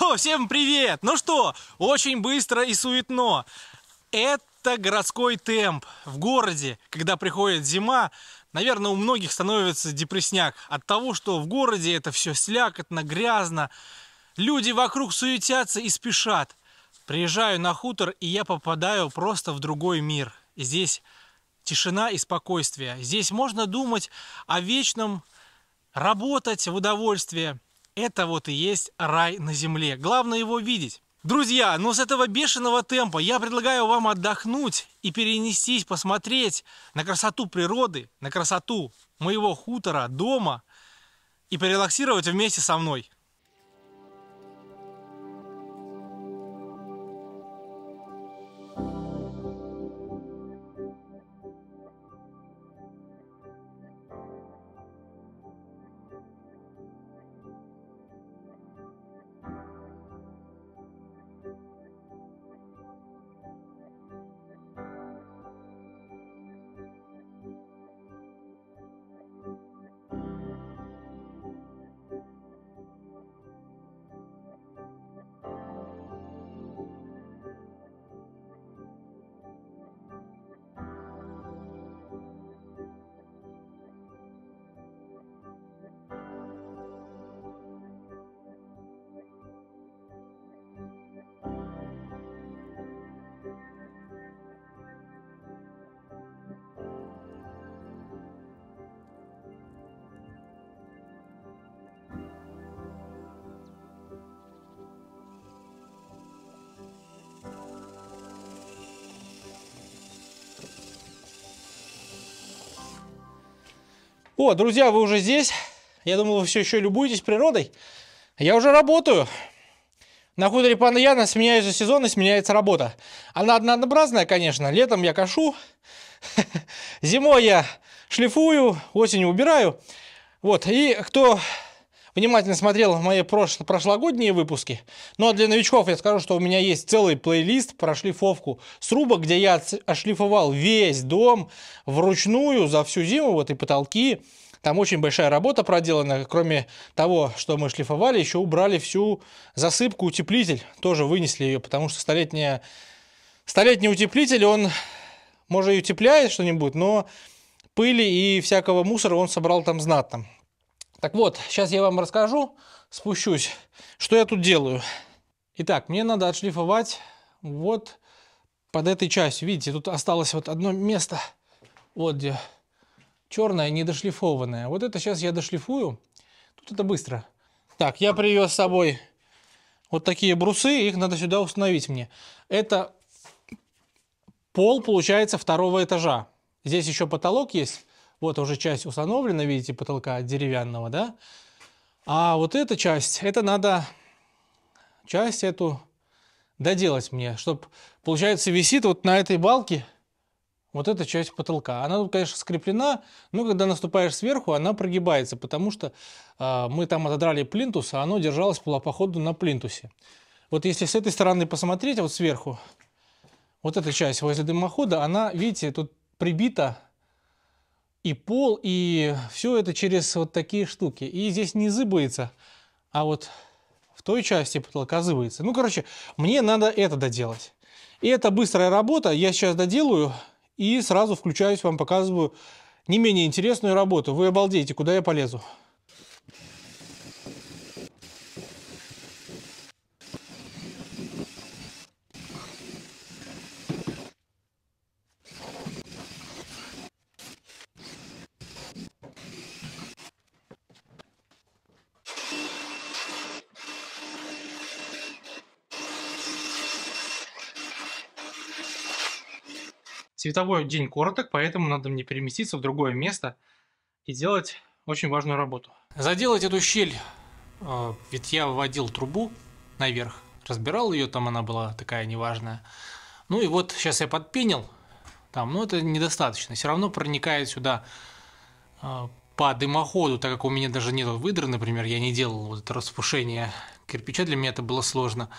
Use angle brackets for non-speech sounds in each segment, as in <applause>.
О, всем привет! Ну что, очень быстро и суетно. Это городской темп. В городе, когда приходит зима, наверное, у многих становится депресняк от того, что в городе это все слякотно, грязно. Люди вокруг суетятся и спешат. Приезжаю на хутор, и я попадаю просто в другой мир. Здесь тишина и спокойствие. Здесь можно думать о вечном, работать в удовольствии. Это вот и есть рай на земле. Главное его видеть. Друзья, но ну с этого бешеного темпа я предлагаю вам отдохнуть и перенестись, посмотреть на красоту природы, на красоту моего хутора, дома и порелаксировать вместе со мной. О, друзья, вы уже здесь. Я думал, вы все еще любуетесь природой. Я уже работаю. На хуторе Пана Яна сменяется сезон сменяется работа. Она однообразная, конечно. Летом я кашу, <laughs> зимой я шлифую, осенью убираю. Вот, и кто внимательно смотрел мои прошло прошлогодние выпуски. Но для новичков я скажу, что у меня есть целый плейлист про шлифовку срубок, где я ошлифовал весь дом вручную за всю зиму, вот и потолки. Там очень большая работа проделана. Кроме того, что мы шлифовали, еще убрали всю засыпку, утеплитель. Тоже вынесли ее, потому что столетняя... столетний утеплитель, он, может, и утепляет что-нибудь, но пыли и всякого мусора он собрал там знатно. Так вот, сейчас я вам расскажу, спущусь, что я тут делаю. Итак, мне надо отшлифовать вот под этой частью. Видите, тут осталось вот одно место, вот где черное, недошлифованное. Вот это сейчас я дошлифую. Тут это быстро. Так, я привез с собой вот такие брусы, их надо сюда установить мне. Это пол, получается, второго этажа. Здесь еще потолок есть. Вот уже часть установлена, видите, потолка деревянного, да? А вот эта часть, это надо часть эту доделать мне, чтобы, получается, висит вот на этой балке вот эта часть потолка. Она тут, конечно, скреплена, но когда наступаешь сверху, она прогибается, потому что э, мы там отодрали плинтус, а оно держалось полупоходу на плинтусе. Вот если с этой стороны посмотреть, вот сверху, вот эта часть возле дымохода, она, видите, тут прибита и пол, и все это через вот такие штуки. И здесь не зыбается, а вот в той части потолка зыбается. Ну, короче, мне надо это доделать. И это быстрая работа, я сейчас доделаю и сразу включаюсь, вам показываю не менее интересную работу. Вы обалдеете, куда я полезу. Световой день короток, поэтому надо мне переместиться в другое место и делать очень важную работу. Заделать эту щель, э, ведь я вводил трубу наверх, разбирал ее, там она была такая неважная. Ну и вот сейчас я подпенил, там, но ну, это недостаточно. Все равно проникает сюда э, по дымоходу, так как у меня даже нет выдра, например, я не делал вот это распушение кирпича, для меня это было сложно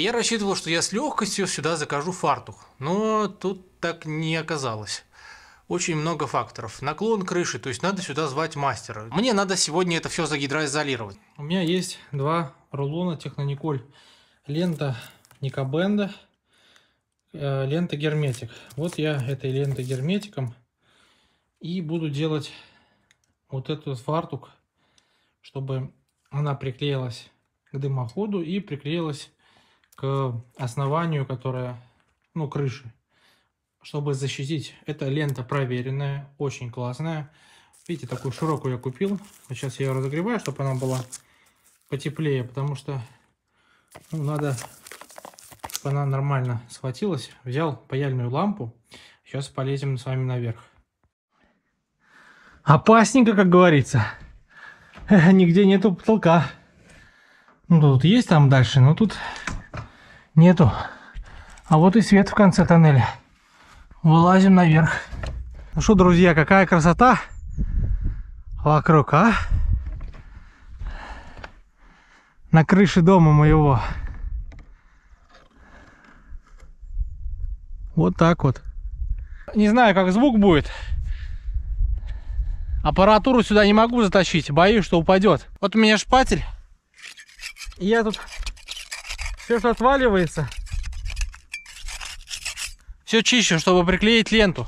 я рассчитывал, что я с легкостью сюда закажу фартух, но тут так не оказалось. Очень много факторов. Наклон крыши, то есть надо сюда звать мастера. Мне надо сегодня это все загидроизолировать. У меня есть два рулона Технониколь. Лента Никобенда, э, лента Герметик. Вот я этой лентой Герметиком и буду делать вот этот фартук, чтобы она приклеилась к дымоходу и приклеилась к основанию, которое, ну, крыши, чтобы защитить. Эта лента проверенная, очень классная. Видите, такую широкую я купил. Сейчас я ее разогреваю, чтобы она была потеплее, потому что ну, надо, чтобы она нормально схватилась. Взял паяльную лампу. Сейчас полезем с вами наверх. Опасненько, как говорится. Нигде нету потолка. Ну, тут есть там дальше, но тут Нету. А вот и свет в конце тоннеля. Вылазим наверх. Ну что, друзья, какая красота вокруг, а? На крыше дома моего. Вот так вот. Не знаю, как звук будет. Аппаратуру сюда не могу затащить. Боюсь, что упадет. Вот у меня шпатель. Я тут все отваливается. Все чищу, чтобы приклеить ленту.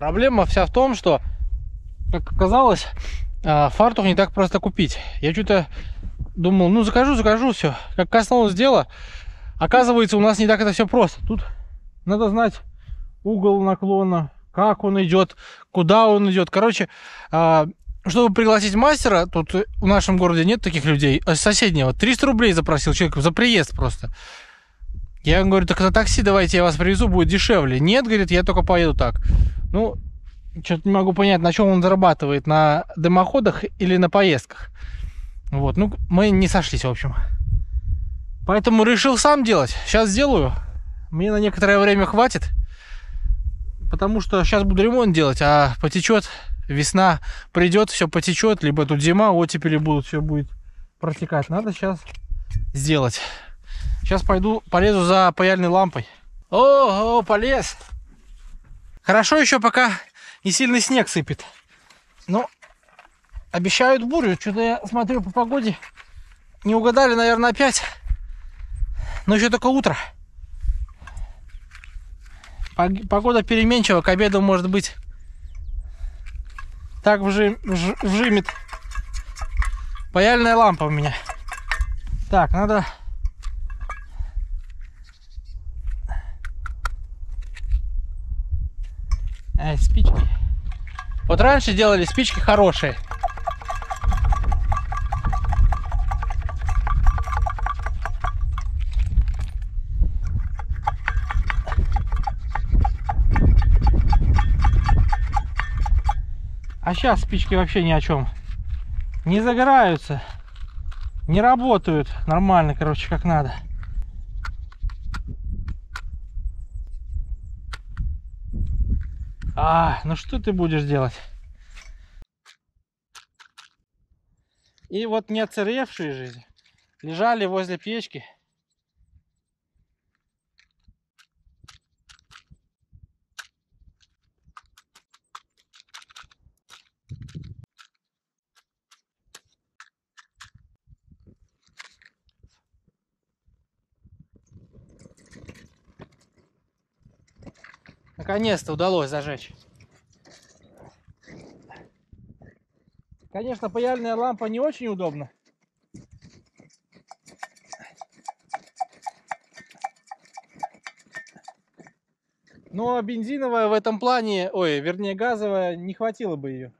Проблема вся в том, что, как оказалось, а, фартук не так просто купить. Я что-то думал, ну закажу, закажу все. Как коснулось дела, Оказывается, у нас не так это все просто. Тут надо знать угол наклона, как он идет, куда он идет. Короче, а, чтобы пригласить мастера, тут в нашем городе нет таких людей, а соседнего, 300 рублей запросил человек за приезд просто. Я ему говорю, так на такси давайте я вас привезу, будет дешевле. Нет, говорит, я только поеду так. Ну, что-то не могу понять, на чем он зарабатывает, на дымоходах или на поездках. Вот, ну, мы не сошлись, в общем. Поэтому решил сам делать. Сейчас сделаю. Мне на некоторое время хватит. Потому что сейчас буду ремонт делать, а потечет весна придет, все потечет, либо тут зима, оттепели будут, все будет протекать. Надо сейчас сделать. Сейчас пойду, полезу за паяльной лампой. О, о полез. Хорошо еще пока не сильный снег сыпет. Но ну, обещают бурю. Что-то я смотрю по погоде. Не угадали, наверное, опять. Но еще только утро. Погода переменчива, к обеду может быть так вжим, ж, вжимет. Паяльная лампа у меня. Так, надо... Эй, спички. Вот раньше делали спички хорошие. сейчас спички вообще ни о чем. Не загораются. Не работают нормально, короче, как надо. А, ну что ты будешь делать? И вот не оцаревшие жизни лежали возле печки Наконец-то удалось зажечь. Конечно, паяльная лампа не очень удобна. Но бензиновая в этом плане, ой, вернее газовая, не хватило бы ее.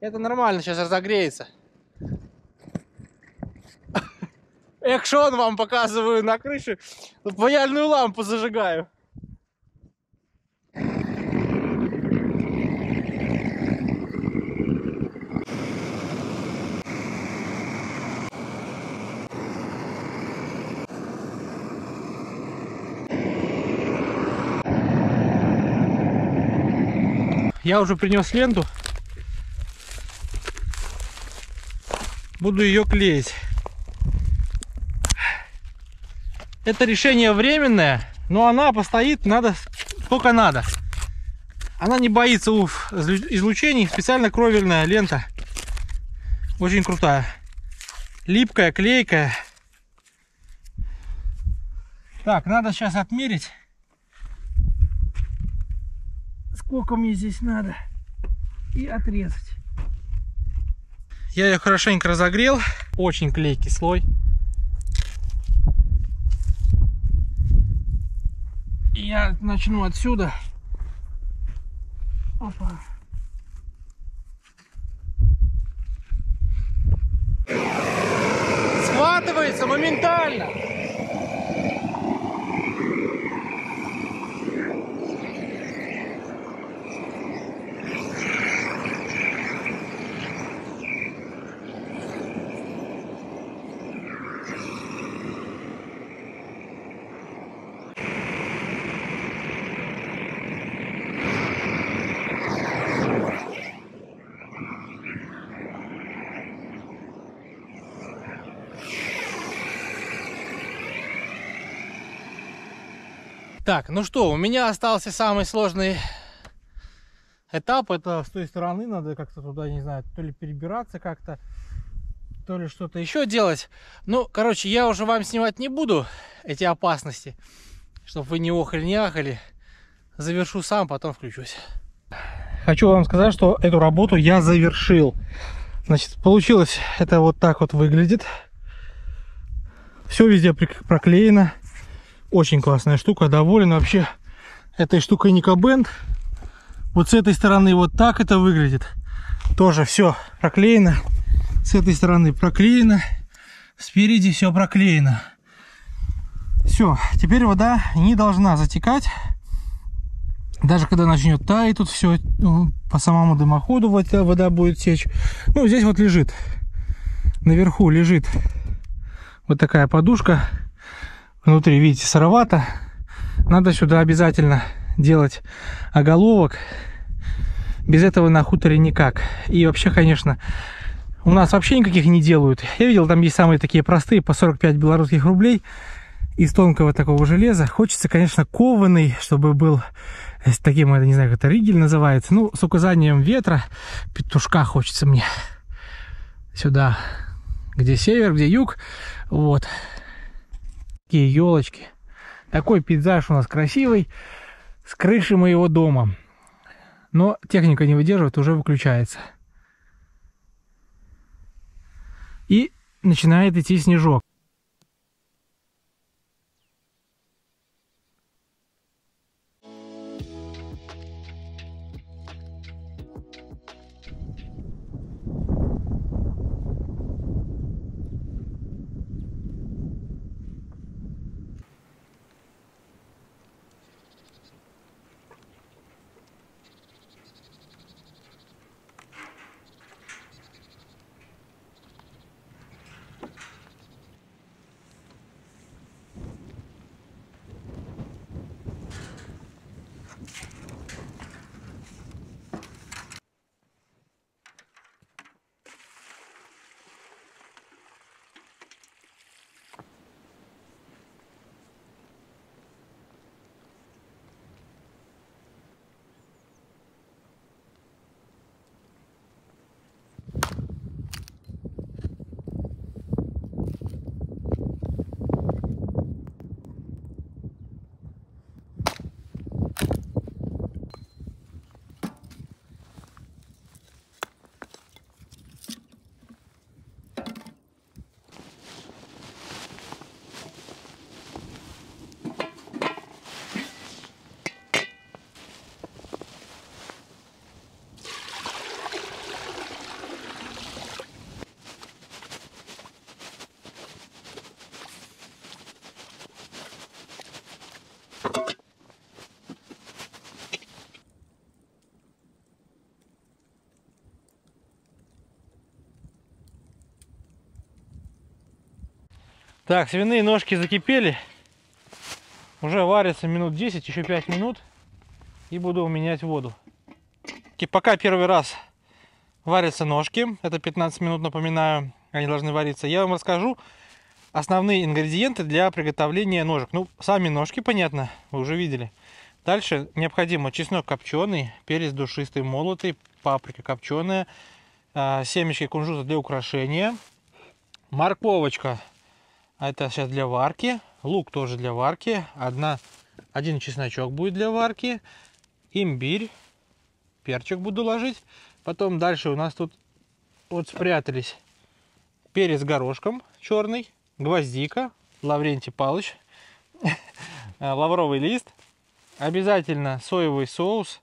Это нормально, сейчас разогреется. Экшон вам показываю на крыше. Паяльную лампу зажигаю. Я уже принес ленту. Буду ее клеить. Это решение временное, но она постоит надо сколько надо. Она не боится уф, излучений, специально кровельная лента. Очень крутая. Липкая, клейкая. Так, надо сейчас отмерить. Сколько мне здесь надо. И отрезать. Я ее хорошенько разогрел. Очень клейкий слой. я начну отсюда. Опа. Схватывается моментально. Так, ну что, у меня остался самый сложный этап. Это с той стороны надо как-то туда, не знаю, то ли перебираться как-то, то ли что-то еще делать. Ну, короче, я уже вам снимать не буду эти опасности, чтобы вы не охали, не ахали. Завершу сам, потом включусь. Хочу вам сказать, что эту работу я завершил. Значит, получилось это вот так вот выглядит. Все везде проклеено. Очень классная штука, доволен вообще этой штукой Никобенд. Вот с этой стороны вот так это выглядит. Тоже все проклеено. С этой стороны проклеено. Спереди все проклеено. Все, теперь вода не должна затекать. Даже когда начнет таять, тут все ну, по самому дымоходу вода, вода будет течь. Ну, здесь вот лежит. Наверху лежит вот такая подушка внутри, видите, сыровато. Надо сюда обязательно делать оголовок. Без этого на хуторе никак. И вообще, конечно, у нас вообще никаких не делают. Я видел, там есть самые такие простые, по 45 белорусских рублей, из тонкого такого железа. Хочется, конечно, кованый, чтобы был э, с таким, это не знаю, как это ригель называется. Ну, с указанием ветра, петушка хочется мне. Сюда, где север, где юг. Вот. Такие елочки. Такой пейзаж у нас красивый. С крыши моего дома. Но техника не выдерживает, уже выключается. И начинает идти снежок. Так, свиные ножки закипели. Уже варится минут 10, еще 5 минут. И буду менять воду. И пока первый раз варятся ножки, это 15 минут, напоминаю, они должны вариться, я вам расскажу основные ингредиенты для приготовления ножек. Ну, сами ножки, понятно, вы уже видели. Дальше необходимо чеснок копченый, перец душистый молотый, паприка копченая, а, семечки кунжута для украшения, морковочка а это сейчас для варки. Лук тоже для варки. Одна, один чесночок будет для варки. Имбирь. Перчик буду ложить. Потом дальше у нас тут вот спрятались перец горошком черный, гвоздика, лаврентий палыч, <laughs> э, лавровый лист, обязательно соевый соус,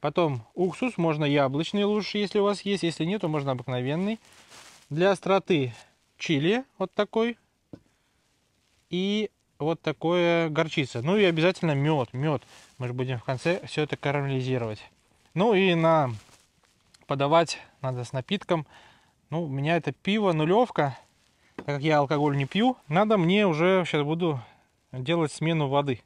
потом уксус, можно яблочный лучше, если у вас есть, если нет, то можно обыкновенный. Для остроты чили вот такой и вот такое горчица. Ну и обязательно мед. Мед мы же будем в конце все это карамелизировать. Ну и на подавать надо с напитком. Ну, у меня это пиво нулевка. Так как я алкоголь не пью, надо мне уже сейчас буду делать смену воды.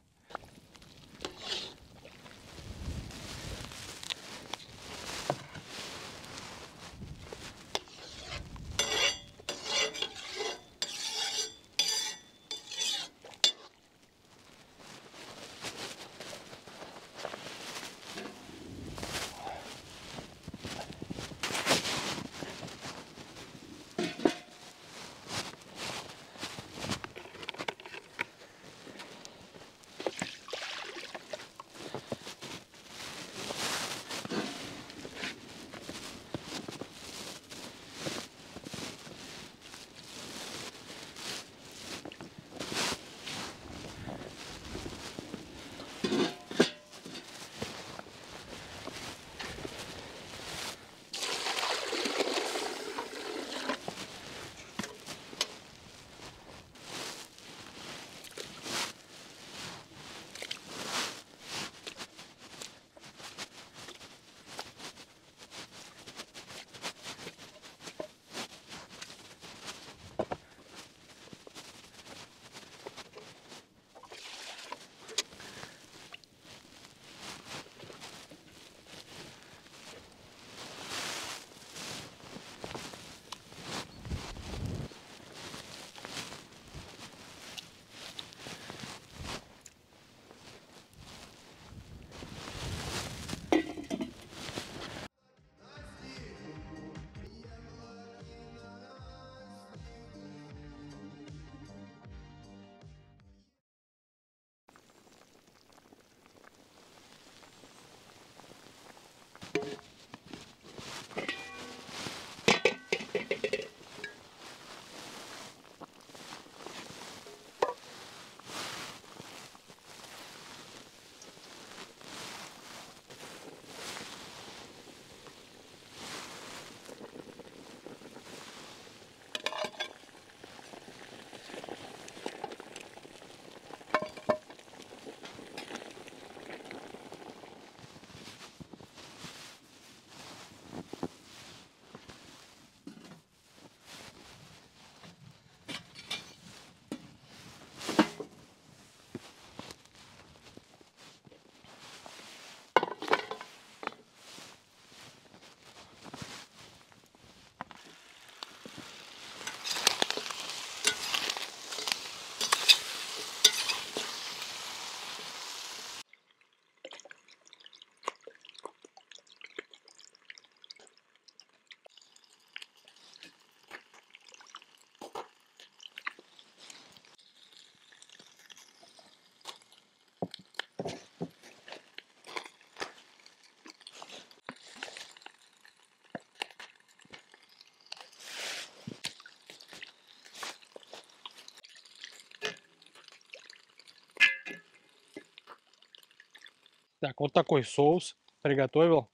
Так, вот такой соус приготовил.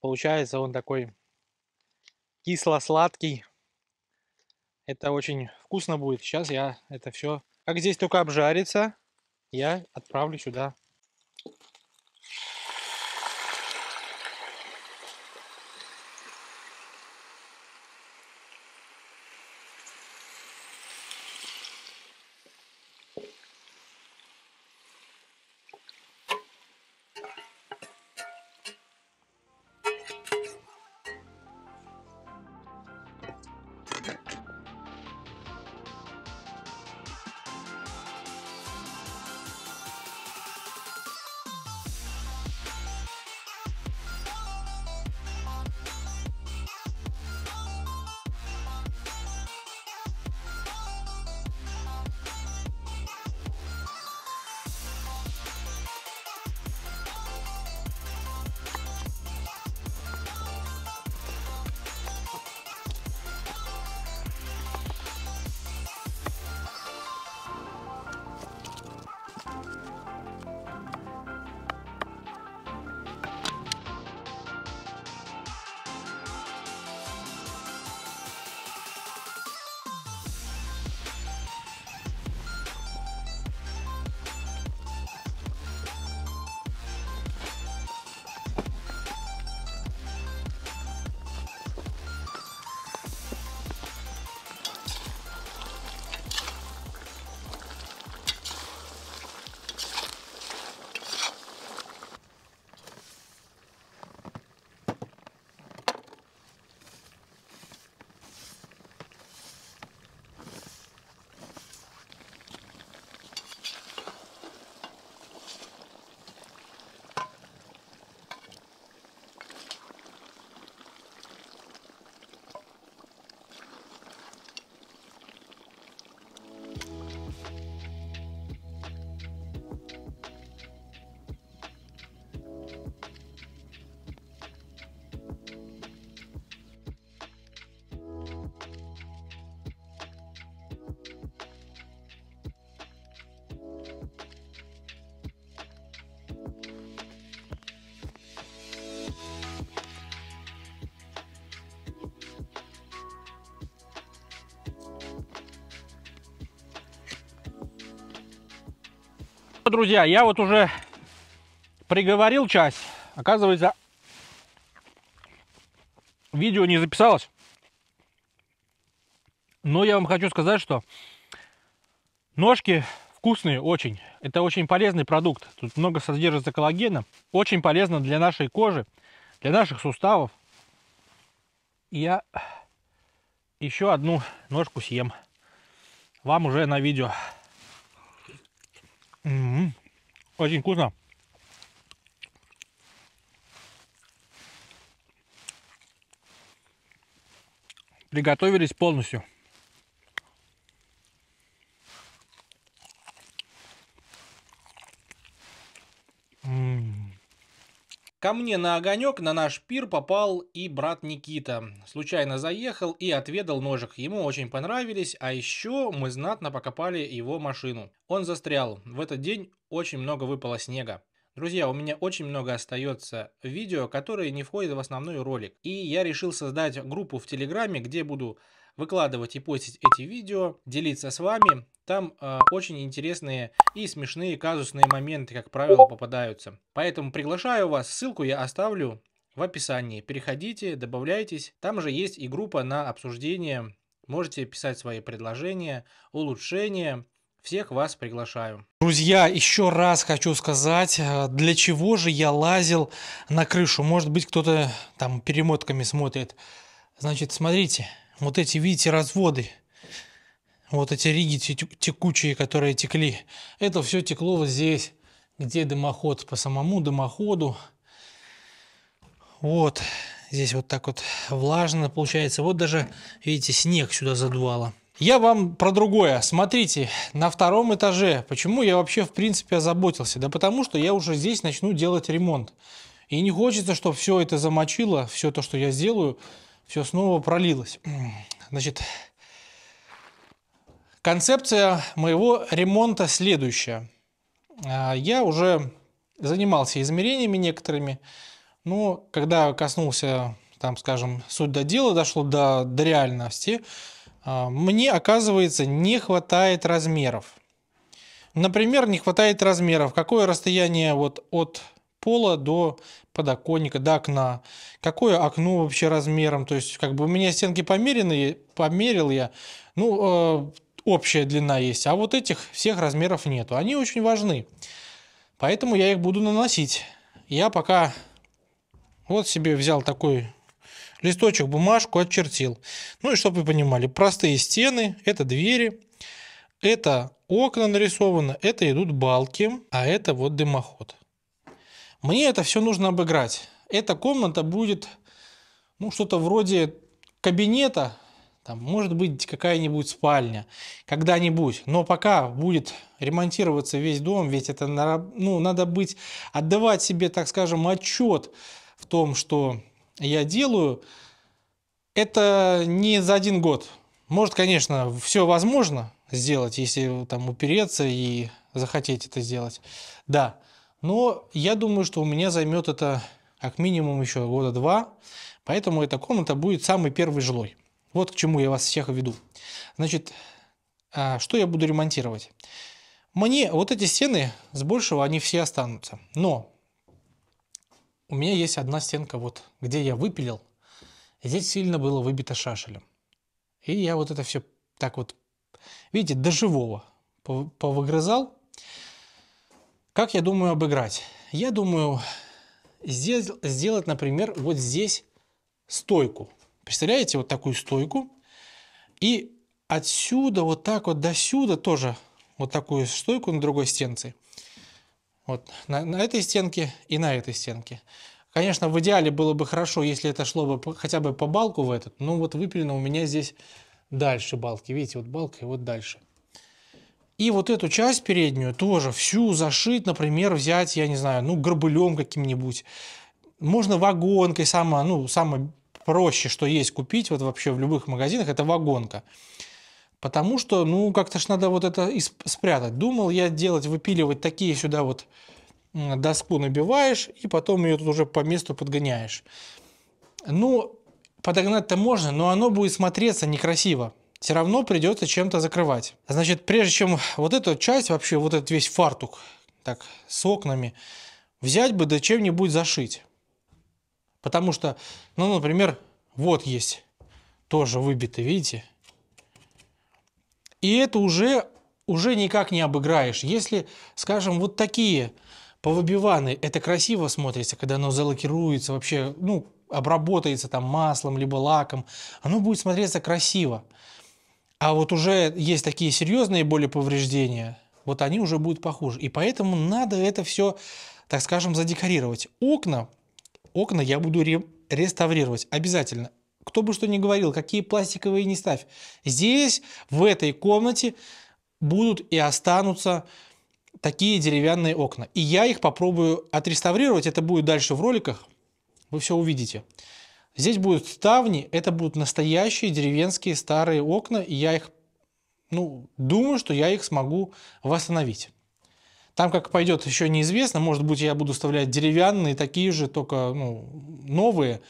Получается он такой кисло-сладкий. Это очень вкусно будет. Сейчас я это все... Как здесь только обжарится, я отправлю сюда Друзья, я вот уже приговорил часть. Оказывается, видео не записалось. Но я вам хочу сказать, что ножки вкусные очень. Это очень полезный продукт. Тут много содержится коллагена. Очень полезно для нашей кожи, для наших суставов. Я еще одну ножку съем. Вам уже на видео. М Очень вкусно. Приготовились полностью. Ко мне на огонек на наш пир попал и брат Никита. Случайно заехал и отведал ножек. Ему очень понравились, а еще мы знатно покопали его машину. Он застрял. В этот день очень много выпало снега. Друзья, у меня очень много остается видео, которые не входят в основной ролик. И я решил создать группу в Телеграме, где буду выкладывать и постить эти видео, делиться с вами. Там э, очень интересные и смешные казусные моменты, как правило, попадаются. Поэтому приглашаю вас, ссылку я оставлю в описании. Переходите, добавляйтесь. Там же есть и группа на обсуждение. Можете писать свои предложения, улучшения. Всех вас приглашаю. Друзья, еще раз хочу сказать, а, для чего же я лазил на крышу. Может быть, кто-то там перемотками смотрит. Значит, смотрите, вот эти, видите, разводы – вот эти риги текучие, которые текли, это все текло вот здесь, где дымоход, по самому дымоходу. Вот, здесь вот так вот влажно получается. Вот даже, видите, снег сюда задувало. Я вам про другое. Смотрите, на втором этаже. Почему я вообще, в принципе, озаботился? Да потому что я уже здесь начну делать ремонт. И не хочется, чтобы все это замочило, все то, что я сделаю, все снова пролилось. Значит, Концепция моего ремонта следующая. А, я уже занимался измерениями некоторыми, но когда коснулся, там, скажем, суть до дела, дошло до, до реальности, а, мне, оказывается, не хватает размеров. Например, не хватает размеров. Какое расстояние вот от пола до подоконника, до окна. Какое окно вообще размером? То есть, как бы у меня стенки померены, померил я. Ну, э, общая длина есть, а вот этих всех размеров нету. Они очень важны, поэтому я их буду наносить. Я пока вот себе взял такой листочек, бумажку, отчертил. Ну и чтобы вы понимали, простые стены, это двери, это окна нарисовано, это идут балки, а это вот дымоход. Мне это все нужно обыграть. Эта комната будет, ну, что-то вроде кабинета, там может быть какая-нибудь спальня, когда-нибудь. Но пока будет ремонтироваться весь дом, ведь это ну, надо быть, отдавать себе, так скажем, отчет в том, что я делаю, это не за один год. Может, конечно, все возможно сделать, если там упереться и захотеть это сделать. Да, но я думаю, что у меня займет это как минимум еще года два, поэтому эта комната будет самый первый жилой. Вот к чему я вас всех веду. Значит, а, что я буду ремонтировать? Мне вот эти стены с большего, они все останутся. Но у меня есть одна стенка, вот где я выпилил. Здесь сильно было выбито шашелем. И я вот это все так вот, видите, до живого повыгрызал. Как я думаю обыграть? Я думаю сделать, например, вот здесь стойку. Представляете, вот такую стойку. И отсюда вот так вот до сюда тоже вот такую стойку на другой стенце, Вот на, на этой стенке и на этой стенке. Конечно, в идеале было бы хорошо, если это шло бы хотя бы по балку в этот. Но вот выпилено у меня здесь дальше балки. Видите, вот балка и вот дальше. И вот эту часть переднюю тоже всю зашить, например, взять, я не знаю, ну, горбылем каким-нибудь. Можно вагонкой, само, ну, само проще, что есть купить вот вообще в любых магазинах, это вагонка. Потому что, ну, как-то ж надо вот это спрятать. Думал я делать, выпиливать такие сюда вот доску набиваешь, и потом ее тут уже по месту подгоняешь. Ну, подогнать-то можно, но оно будет смотреться некрасиво. Все равно придется чем-то закрывать. Значит, прежде чем вот эту часть, вообще вот этот весь фартук, так, с окнами, взять бы да чем-нибудь зашить. Потому что, ну, например, вот есть тоже выбиты, видите? И это уже, уже никак не обыграешь. Если, скажем, вот такие повыбиваны, это красиво смотрится, когда оно залакируется, вообще, ну, обработается там маслом, либо лаком, оно будет смотреться красиво. А вот уже есть такие серьезные более повреждения, вот они уже будут похуже. И поэтому надо это все, так скажем, задекорировать. Окна окна я буду ре реставрировать обязательно. Кто бы что ни говорил, какие пластиковые не ставь. Здесь, в этой комнате, будут и останутся такие деревянные окна. И я их попробую отреставрировать. Это будет дальше в роликах. Вы все увидите. Здесь будут ставни. Это будут настоящие деревенские старые окна. И я их, ну, думаю, что я их смогу восстановить. Там как пойдет еще неизвестно, может быть я буду вставлять деревянные, такие же, только ну, новые,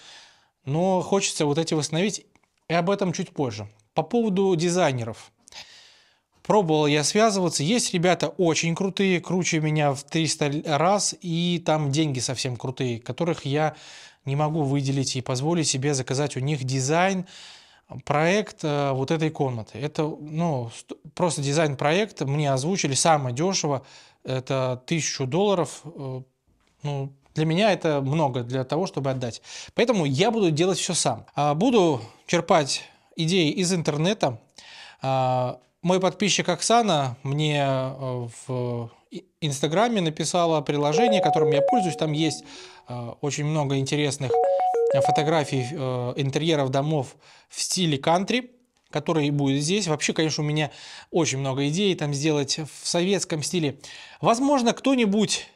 но хочется вот эти восстановить, и об этом чуть позже. По поводу дизайнеров. Пробовал я связываться, есть ребята очень крутые, круче меня в 300 раз, и там деньги совсем крутые, которых я не могу выделить и позволить себе заказать у них дизайн, проект э, вот этой комнаты. Это ну, просто дизайн проект мне озвучили самое дешево это тысячу долларов, э, ну, для меня это много для того, чтобы отдать. Поэтому я буду делать все сам. А, буду черпать идеи из интернета. А, мой подписчик Оксана мне э, в Инстаграме написала приложение, которым я пользуюсь. Там есть э, очень много интересных фотографий интерьеров домов в стиле кантри который будет здесь. Вообще, конечно, у меня очень много идей там сделать в советском стиле. Возможно, кто-нибудь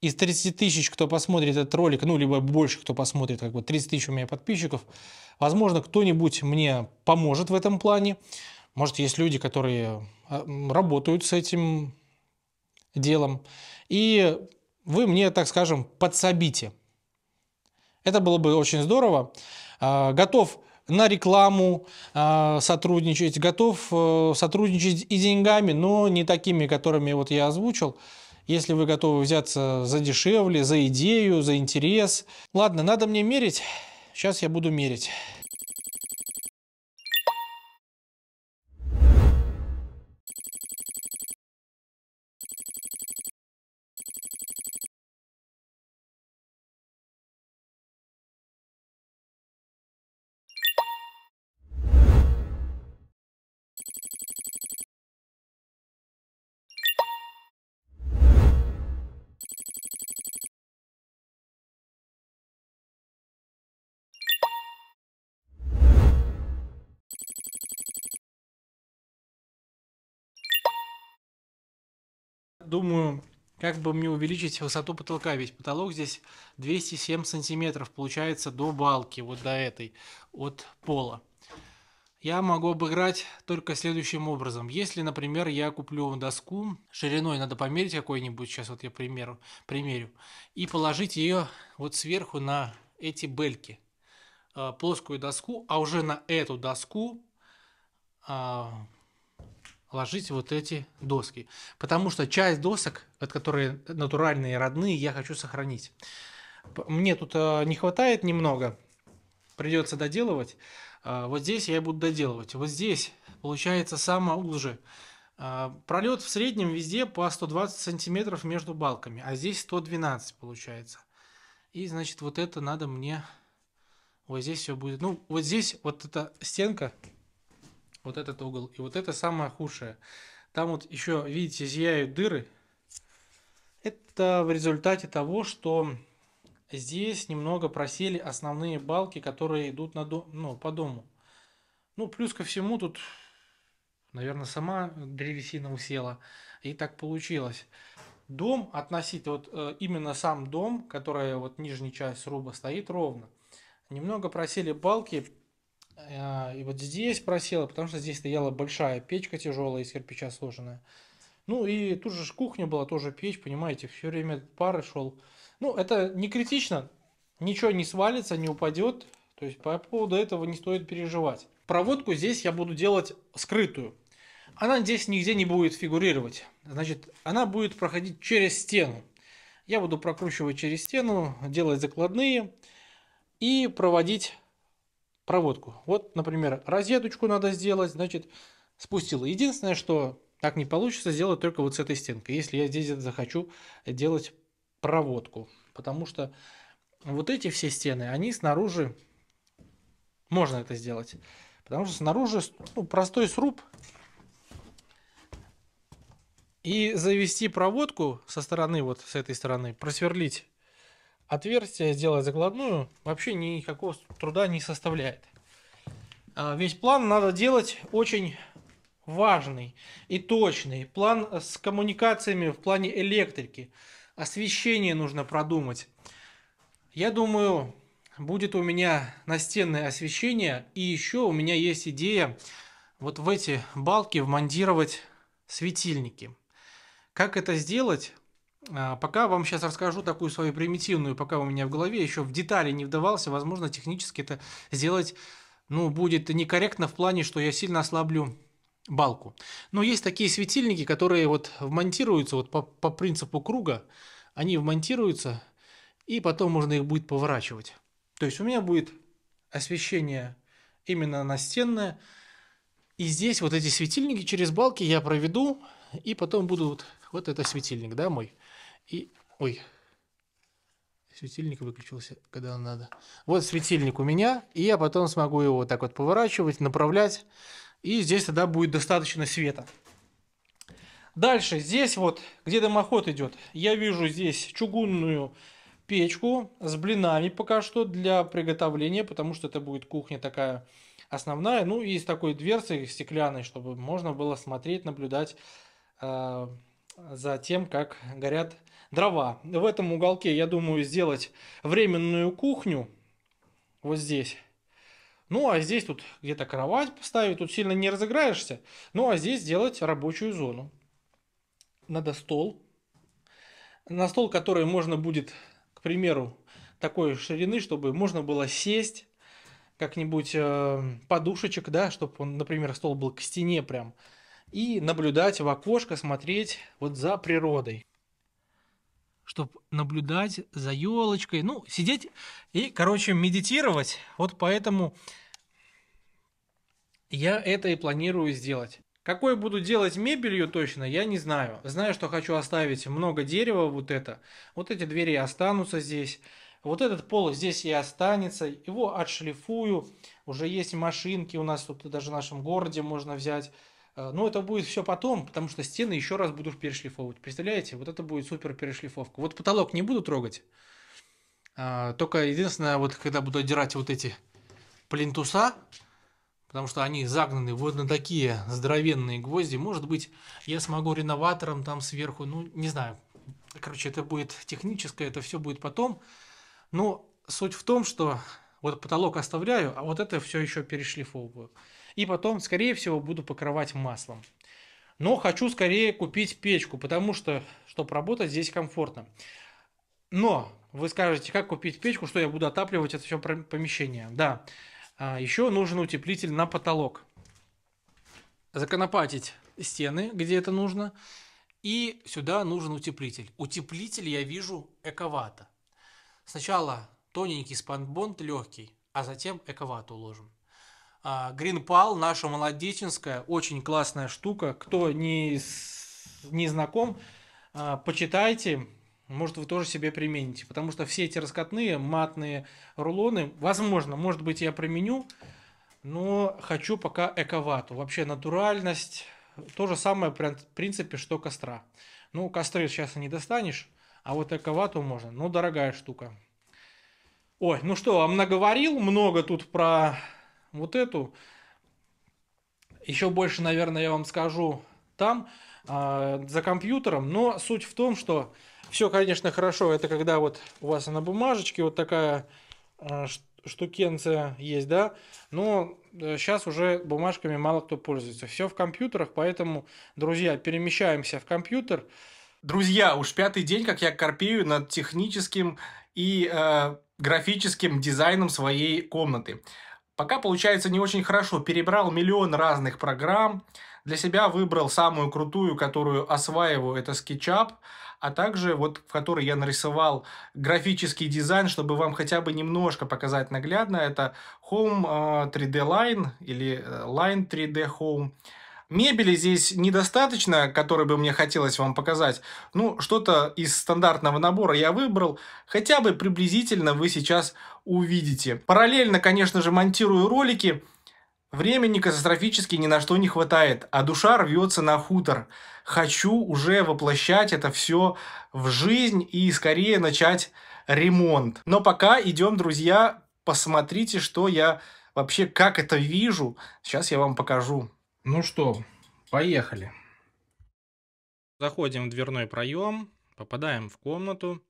из 30 тысяч, кто посмотрит этот ролик, ну, либо больше, кто посмотрит, как бы 30 тысяч у меня подписчиков, возможно, кто-нибудь мне поможет в этом плане. Может, есть люди, которые э, работают с этим делом. И вы мне, так скажем, подсобите. Это было бы очень здорово. А, готов на рекламу а, сотрудничать, готов э, сотрудничать и деньгами, но не такими, которыми вот я озвучил. Если вы готовы взяться за дешевле, за идею, за интерес. Ладно, надо мне мерить. Сейчас я буду мерить. думаю, как бы мне увеличить высоту потолка, ведь потолок здесь 207 сантиметров, получается до балки, вот до этой, от пола. Я могу обыграть только следующим образом. Если, например, я куплю доску шириной, надо померить какой-нибудь, сейчас вот я примеру, примерю, и положить ее вот сверху на эти бельки, э, плоскую доску, а уже на эту доску а, ложить вот эти доски. Потому что часть досок, от которые натуральные, родные, я хочу сохранить. Мне тут э, не хватает немного, придется доделывать. Э, вот здесь я буду доделывать. Вот здесь получается самое уже. Э, пролет в среднем везде по 120 сантиметров между балками, а здесь 112 получается. И значит вот это надо мне... Вот здесь все будет... Ну, вот здесь вот эта стенка вот этот угол. И вот это самое худшее. Там вот еще, видите, зияют дыры. Это в результате того, что здесь немного просели основные балки, которые идут на дом, ну, по дому. Ну, плюс ко всему тут, наверное, сама древесина усела. И так получилось. Дом относить вот э, именно сам дом, которая вот нижняя часть сруба стоит ровно. Немного просели балки а, и вот здесь просела, потому что здесь стояла большая печка тяжелая из кирпича сложенная. Ну и тут же кухня была, тоже печь, понимаете, все время пары шел. Ну, это не критично, ничего не свалится, не упадет, то есть по поводу этого не стоит переживать. Проводку здесь я буду делать скрытую. Она здесь нигде не будет фигурировать. Значит, она будет проходить через стену. Я буду прокручивать через стену, делать закладные и проводить проводку. Вот, например, розеточку надо сделать, значит, спустил. Единственное, что так не получится, сделать только вот с этой стенкой, если я здесь захочу делать проводку. Потому что вот эти все стены, они снаружи, можно это сделать. Потому что снаружи ну, простой сруб. И завести проводку со стороны, вот с этой стороны, просверлить отверстие, сделать закладную, вообще никакого труда не составляет. А, весь план надо делать очень важный и точный. План с коммуникациями в плане электрики. Освещение нужно продумать. Я думаю, будет у меня настенное освещение. И еще у меня есть идея вот в эти балки вмонтировать светильники. Как это сделать? А, пока вам сейчас расскажу такую свою примитивную, пока у меня в голове, еще в детали не вдавался, возможно, технически это сделать, ну, будет некорректно в плане, что я сильно ослаблю балку. Но есть такие светильники, которые вот вмонтируются вот по, по принципу круга, они вмонтируются, и потом можно их будет поворачивать. То есть у меня будет освещение именно настенное, и здесь вот эти светильники через балки я проведу, и потом будут вот, вот это светильник, да, мой. И, ой, светильник выключился, когда надо. Вот светильник у меня, и я потом смогу его вот так вот поворачивать, направлять, и здесь тогда будет достаточно света. Дальше, здесь вот, где дымоход идет, я вижу здесь чугунную печку с блинами пока что для приготовления, потому что это будет кухня такая основная, ну и с такой дверцей стеклянной, чтобы можно было смотреть, наблюдать э, за тем, как горят дрова. В этом уголке, я думаю, сделать временную кухню. Вот здесь. Ну, а здесь тут где-то кровать поставить, тут сильно не разыграешься. Ну, а здесь сделать рабочую зону. Надо стол. На стол, который можно будет, к примеру, такой ширины, чтобы можно было сесть как-нибудь э, подушечек, да, чтобы он, например, стол был к стене прям, и наблюдать в окошко, смотреть вот за природой чтобы наблюдать за елочкой, ну, сидеть и, короче, медитировать. Вот поэтому я это и планирую сделать. Какой буду делать мебелью точно, я не знаю. Знаю, что хочу оставить много дерева вот это. Вот эти двери останутся здесь. Вот этот пол здесь и останется. Его отшлифую. Уже есть машинки у нас тут даже в нашем городе можно взять. Э, но это будет все потом, потому что стены еще раз буду перешлифовывать. Представляете, вот это будет супер перешлифовка. Вот потолок не буду трогать. А, только единственное, вот когда буду отдирать вот эти плинтуса, потому что они загнаны вот на такие здоровенные гвозди, может быть, я смогу реноватором там сверху, ну, не знаю. Короче, это будет техническое, это все будет потом. Но суть в том, что вот потолок оставляю, а вот это все еще перешлифовываю и потом, скорее всего, буду покрывать маслом. Но хочу скорее купить печку, потому что, чтобы работать здесь комфортно. Но вы скажете, как купить печку, что я буду отапливать это все помещение. Да, а, еще нужен утеплитель на потолок. Законопатить стены, где это нужно. И сюда нужен утеплитель. Утеплитель я вижу эковата. Сначала тоненький спанбонд легкий, а затем эковату уложим. Гринпал, наша молодеченская, очень классная штука. Кто не, не знаком, а, почитайте, может, вы тоже себе примените. Потому что все эти раскатные матные рулоны, возможно, может быть, я применю, но хочу пока эковату. Вообще натуральность, то же самое, в принципе, что костра. Ну, костры сейчас не достанешь, а вот эковату можно. Но ну, дорогая штука. Ой, ну что, вам наговорил много тут про вот эту. Еще больше, наверное, я вам скажу там, э, за компьютером. Но суть в том, что все, конечно, хорошо. Это когда вот у вас на бумажечке вот такая э, штукенция есть, да. Но сейчас э, уже бумажками мало кто пользуется. Все в компьютерах, поэтому, друзья, перемещаемся в компьютер. Друзья, уж пятый день, как я корпею над техническим и э, графическим дизайном своей комнаты. Пока получается не очень хорошо. Перебрал миллион разных программ. Для себя выбрал самую крутую, которую осваиваю, это SketchUp. А также вот в которой я нарисовал графический дизайн, чтобы вам хотя бы немножко показать наглядно. Это Home 3D э, Line или э, Line 3D Home. Мебели здесь недостаточно, которой бы мне хотелось вам показать. Ну, что-то из стандартного набора я выбрал. Хотя бы приблизительно вы сейчас увидите. Параллельно, конечно же, монтирую ролики. Времени катастрофически ни на что не хватает, а душа рвется на хутор. Хочу уже воплощать это все в жизнь и скорее начать ремонт. Но пока идем, друзья, посмотрите, что я вообще, как это вижу. Сейчас я вам покажу. Ну что, поехали. Заходим в дверной проем, попадаем в комнату.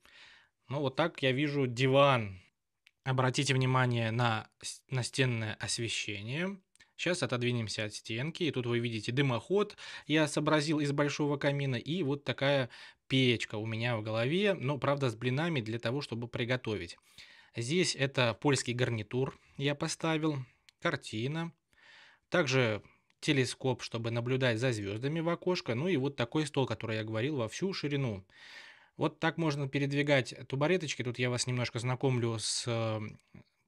Ну вот так я вижу диван. Обратите внимание на настенное освещение. Сейчас отодвинемся от стенки, и тут вы видите дымоход. Я сообразил из большого камина, и вот такая печка у меня в голове, но, ну, правда, с блинами для того, чтобы приготовить. Здесь это польский гарнитур я поставил, картина. Также телескоп, чтобы наблюдать за звездами в окошко, ну и вот такой стол, который я говорил, во всю ширину. Вот так можно передвигать тубареточки. Тут я вас немножко знакомлю с эм,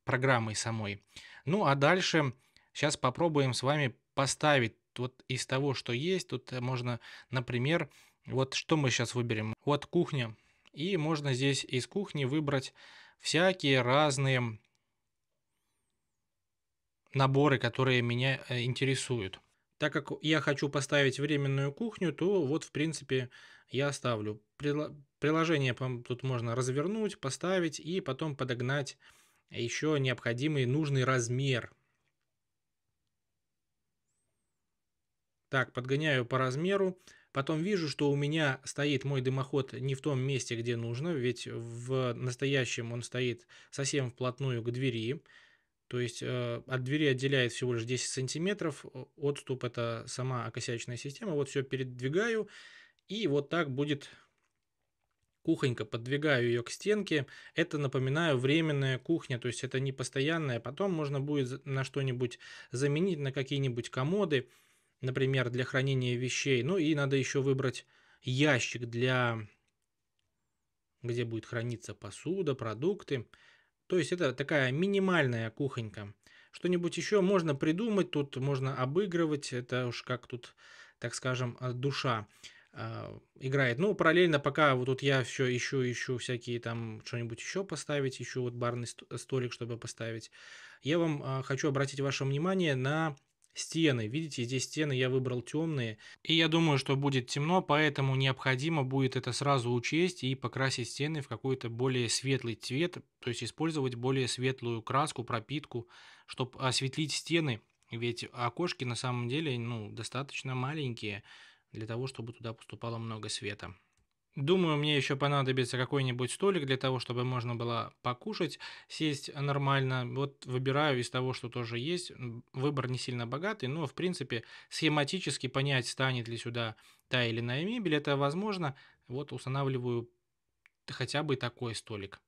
программой самой. Ну а дальше сейчас попробуем с вами поставить вот из того, что есть. Тут э, можно, например, вот что мы сейчас выберем. Вот кухня. И можно здесь из кухни выбрать всякие разные наборы, которые меня э, интересуют. Так как я хочу поставить временную кухню, то вот, в принципе, я ставлю. Приложение тут можно развернуть, поставить и потом подогнать еще необходимый нужный размер. Так, подгоняю по размеру. Потом вижу, что у меня стоит мой дымоход не в том месте, где нужно, ведь в настоящем он стоит совсем вплотную к двери. То есть э, от двери отделяет всего лишь 10 сантиметров, отступ это сама окосячная система, вот все передвигаю, и вот так будет кухонька, подвигаю ее к стенке. Это, напоминаю, временная кухня, то есть это не постоянная. Потом можно будет на что-нибудь заменить, на какие-нибудь комоды, например, для хранения вещей. Ну и надо еще выбрать ящик для где будет храниться посуда, продукты. То есть это такая минимальная кухонька. Что-нибудь еще можно придумать, тут можно обыгрывать, это уж как тут, так скажем, а, душа а, играет. Ну, параллельно пока вот тут я все ищу, ищу всякие там что-нибудь еще поставить, еще вот барный столик, чтобы поставить. Я вам а, хочу обратить ваше внимание на стены. Видите, здесь стены я выбрал темные. И я думаю, что будет темно, поэтому необходимо будет это сразу учесть и покрасить стены в какой-то более светлый цвет. То есть использовать более светлую краску, пропитку, чтобы осветлить стены. Ведь окошки на самом деле ну, достаточно маленькие для того, чтобы туда поступало много света. Думаю, мне еще понадобится какой-нибудь столик для того, чтобы можно было покушать, сесть нормально. Вот выбираю из того, что тоже есть. Выбор не сильно богатый, но, в принципе, схематически понять, станет ли сюда та или иная мебель, это возможно. Вот устанавливаю хотя бы такой столик.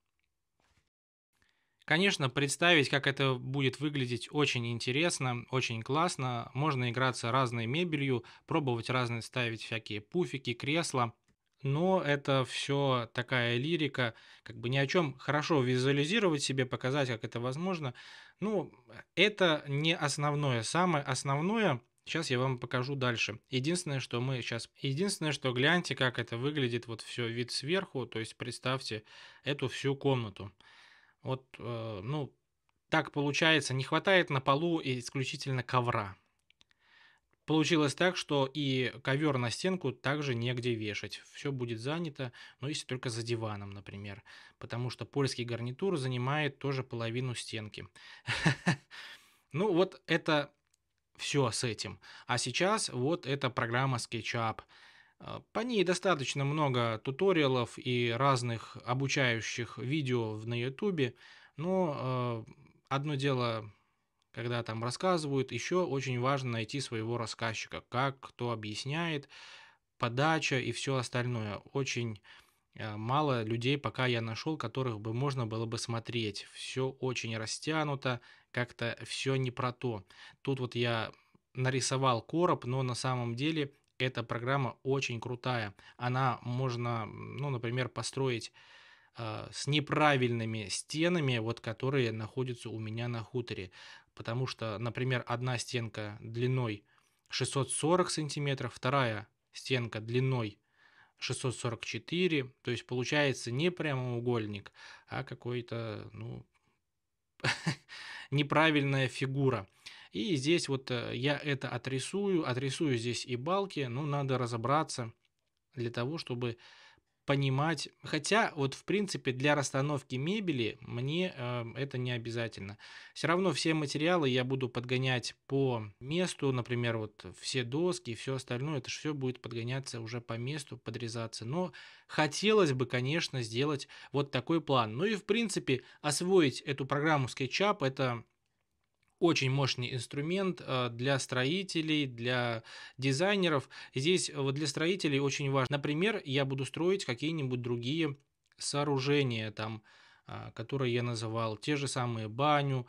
Конечно, представить, как это будет выглядеть, очень интересно, очень классно. Можно играться разной мебелью, пробовать разные, ставить всякие пуфики, кресла – но это все такая лирика, как бы ни о чем хорошо визуализировать себе, показать, как это возможно. Ну, это не основное. Самое основное, сейчас я вам покажу дальше. Единственное, что мы сейчас... Единственное, что гляньте, как это выглядит, вот все вид сверху, то есть представьте эту всю комнату. Вот, э, ну, так получается, не хватает на полу исключительно ковра. Получилось так, что и ковер на стенку также негде вешать. Все будет занято, но если только за диваном, например. Потому что польский гарнитур занимает тоже половину стенки. <laughs> Ну вот это все с этим. А сейчас вот эта программа SketchUp. А, по ней достаточно много туториалов и разных обучающих видео на YouTube, но а, одно дело когда там рассказывают, еще очень важно найти своего рассказчика, как кто объясняет, подача и все остальное. Очень э, мало людей пока я нашел, которых бы можно было бы смотреть. Все очень растянуто, как-то все не про то. Тут вот я нарисовал короб, но на самом деле эта программа очень крутая. Она можно, ну, например, построить э, с неправильными стенами, вот которые находятся у меня на хуторе потому что, например, одна стенка длиной 640 сантиметров, вторая стенка длиной 644, то есть получается не прямоугольник, а какой-то, ну, <laughs> неправильная фигура. И здесь вот э, я это отрисую, отрисую здесь и балки, но надо разобраться для того, чтобы понимать. Хотя, вот в принципе, для расстановки мебели мне э, это не обязательно. Все равно все материалы я буду подгонять по месту, например, вот все доски и все остальное, это же все будет подгоняться уже по месту, подрезаться. Но хотелось бы, конечно, сделать вот такой план. Ну и, в принципе, освоить эту программу SketchUp, это очень мощный инструмент э, для строителей, для дизайнеров. Здесь э, вот для строителей очень важно. Например, я буду строить какие-нибудь другие сооружения, там, а, которые я называл, те же самые баню,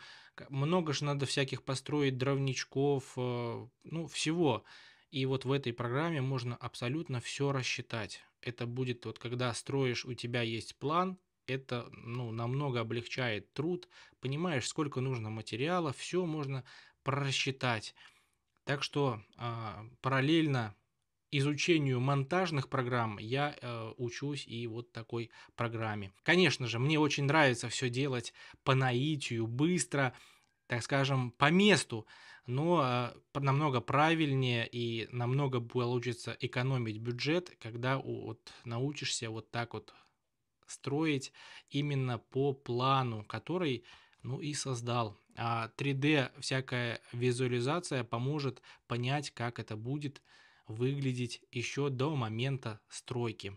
много же надо всяких построить дровничков, э, ну, всего. И вот в этой программе можно абсолютно все рассчитать. Это будет вот когда строишь, у тебя есть план, это ну, намного облегчает труд, понимаешь, сколько нужно материала, все можно просчитать. Так что а, параллельно изучению монтажных программ я э, учусь и вот такой программе. Конечно же, мне очень нравится все делать по наитию, быстро, так скажем, по месту, но э, намного правильнее и намного получится экономить бюджет, когда вот научишься вот так вот строить именно по плану, который ну и создал. 3D а всякая визуализация поможет понять, как это будет выглядеть еще до момента стройки.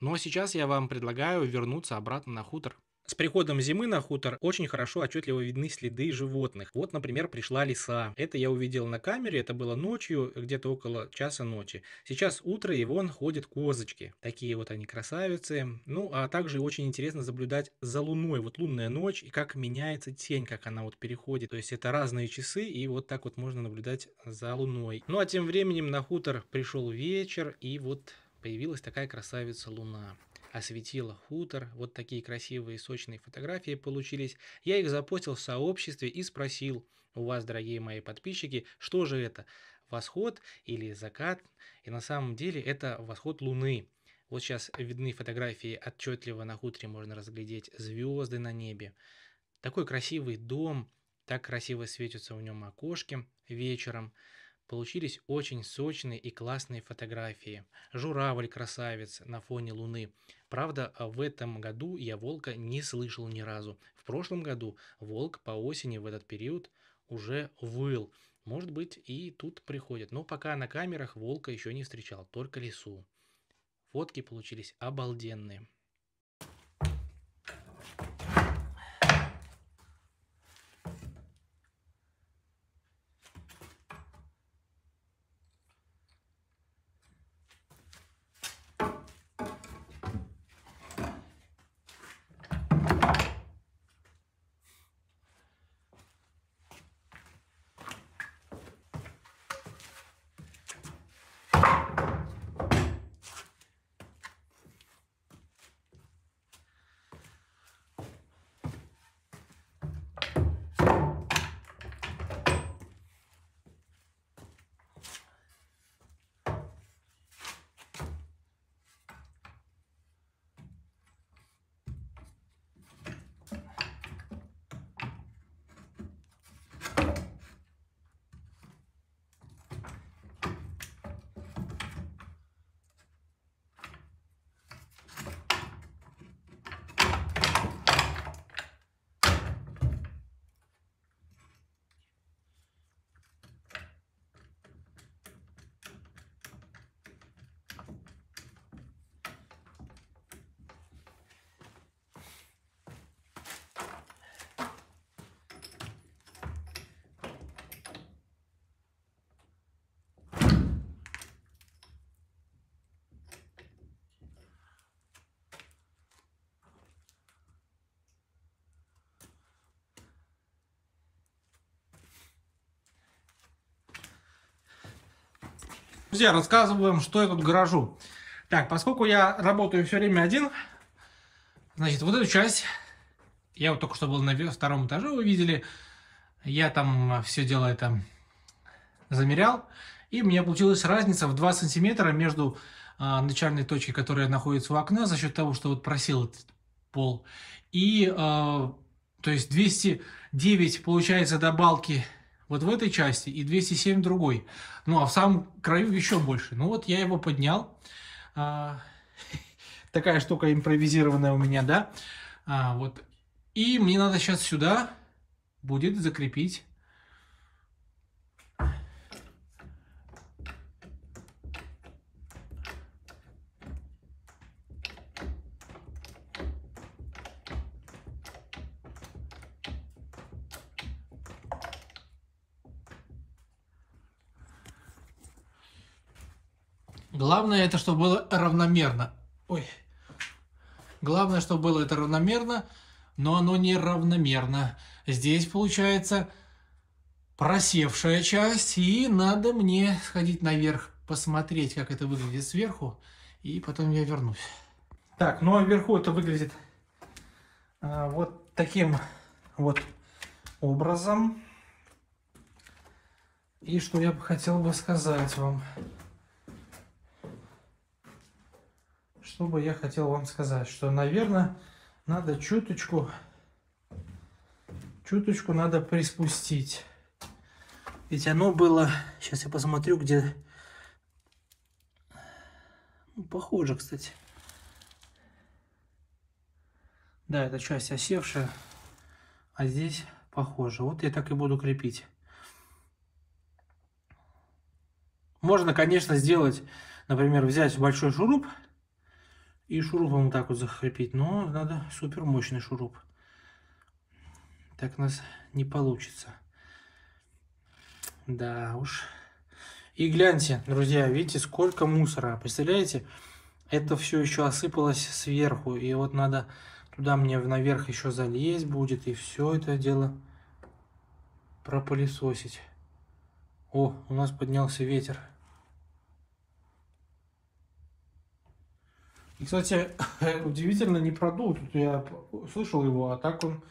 Но ну, а сейчас я вам предлагаю вернуться обратно на хутор. С приходом зимы на хутор очень хорошо отчетливо видны следы животных. Вот, например, пришла лиса. Это я увидел на камере, это было ночью, где-то около часа ночи. Сейчас утро, и вон ходят козочки. Такие вот они красавицы. Ну, а также очень интересно наблюдать за луной. Вот лунная ночь, и как меняется тень, как она вот переходит. То есть это разные часы, и вот так вот можно наблюдать за луной. Ну, а тем временем на хутор пришел вечер, и вот появилась такая красавица луна осветила хутор. Вот такие красивые сочные фотографии получились. Я их запостил в сообществе и спросил у вас, дорогие мои подписчики, что же это, восход или закат? И на самом деле это восход Луны. Вот сейчас видны фотографии отчетливо на хуторе, можно разглядеть звезды на небе. Такой красивый дом, так красиво светятся в нем окошки вечером. Получились очень сочные и классные фотографии. Журавль красавец на фоне луны. Правда, а, в этом году я волка не слышал ни разу. В прошлом году волк по осени в этот период уже выл. Может быть и тут приходит, но пока на камерах волка еще не встречал, только лесу. Фотки получились обалденные. Друзья, рассказываем, что я тут гаражу. Так, поскольку я работаю все время один, значит, вот эту часть, я вот только что был на втором этаже, вы видели, я там все дело это замерял, и у меня получилась разница в 2 сантиметра между э, начальной точкой, которая находится у окна, за счет того, что вот просил этот пол, и, э, то есть 209, получается, до балки вот в этой части и 207 другой. Ну, а в самом краю еще больше. Ну, вот я его поднял. А, <laughs> такая штука импровизированная у меня, да? А, вот. И мне надо сейчас сюда будет закрепить Главное это, чтобы было равномерно. Ой. Главное, чтобы было это равномерно, но оно не равномерно. Здесь получается просевшая часть, и надо мне сходить наверх, посмотреть, как это выглядит сверху, и потом я вернусь. Так, ну а вверху это выглядит а, вот таким вот образом. И что я бы хотел бы сказать вам. что бы я хотел вам сказать, что, наверное, надо чуточку, чуточку надо приспустить. Ведь оно было, сейчас я посмотрю, где, ну, похоже, кстати. Да, эта часть осевшая, а здесь похоже. Вот я так и буду крепить. Можно, конечно, сделать, например, взять большой шуруп, и шурупом вот так вот закрепить. Но надо супер мощный шуруп. Так у нас не получится. Да уж. И гляньте, друзья, видите, сколько мусора. Представляете, это все еще осыпалось сверху. И вот надо туда мне наверх еще залезть будет. И все это дело пропылесосить. О, у нас поднялся ветер. И, кстати, <laughs> удивительно, не продул. Тут я слышал его, а так он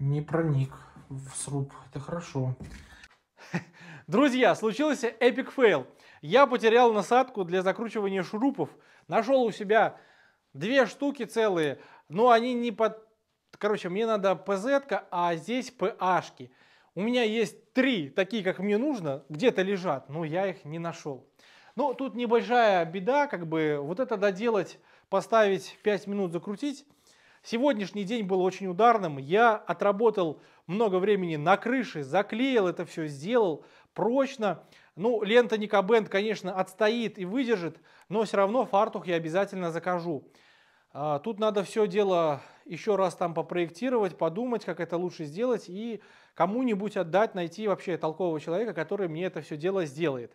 не проник в сруб. Это хорошо. <laughs> Друзья, случился эпик фейл. Я потерял насадку для закручивания шурупов. Нашел у себя две штуки целые, но они не под... Короче, мне надо пз а здесь пашки. У меня есть три, такие, как мне нужно, где-то лежат, но я их не нашел. Но ну, тут небольшая беда, как бы вот это доделать поставить 5 минут закрутить. Сегодняшний день был очень ударным. Я отработал много времени на крыше, заклеил это все, сделал прочно. Ну, лента никабенд конечно, отстоит и выдержит, но все равно фартух я обязательно закажу. А, тут надо все дело еще раз там попроектировать, подумать, как это лучше сделать и кому-нибудь отдать, найти вообще толкового человека, который мне это все дело сделает.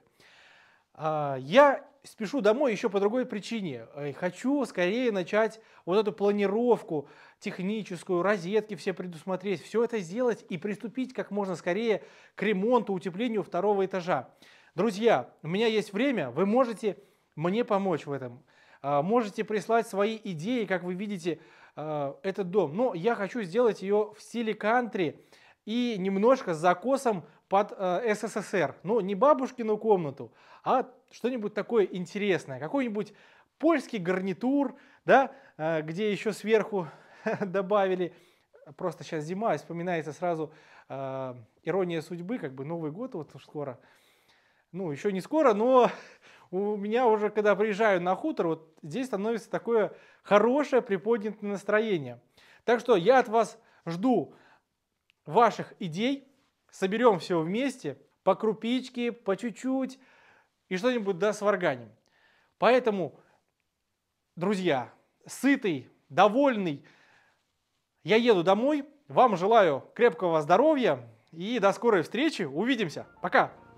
А, я спешу домой еще по другой причине. Э, хочу скорее начать вот эту планировку техническую, розетки все предусмотреть, все это сделать и приступить как можно скорее к ремонту, утеплению второго этажа. Друзья, у меня есть время, вы можете мне помочь в этом. А, можете прислать свои идеи, как вы видите, а, этот дом. Но я хочу сделать ее в стиле кантри и немножко с закосом под э, СССР. но ну, не бабушкину комнату, а что-нибудь такое интересное. Какой-нибудь польский гарнитур, да, э, где еще сверху <laughs> добавили, просто сейчас зима, вспоминается сразу э, ирония судьбы, как бы Новый год вот скоро. Ну, еще не скоро, но <laughs> у меня уже, когда приезжаю на хутор, вот здесь становится такое хорошее приподнятое настроение. Так что я от вас жду ваших идей, соберем все вместе, по крупичке, по чуть-чуть, и что-нибудь да сварганим. Поэтому, друзья, сытый, довольный, я еду домой. Вам желаю крепкого здоровья и до скорой встречи. Увидимся. Пока!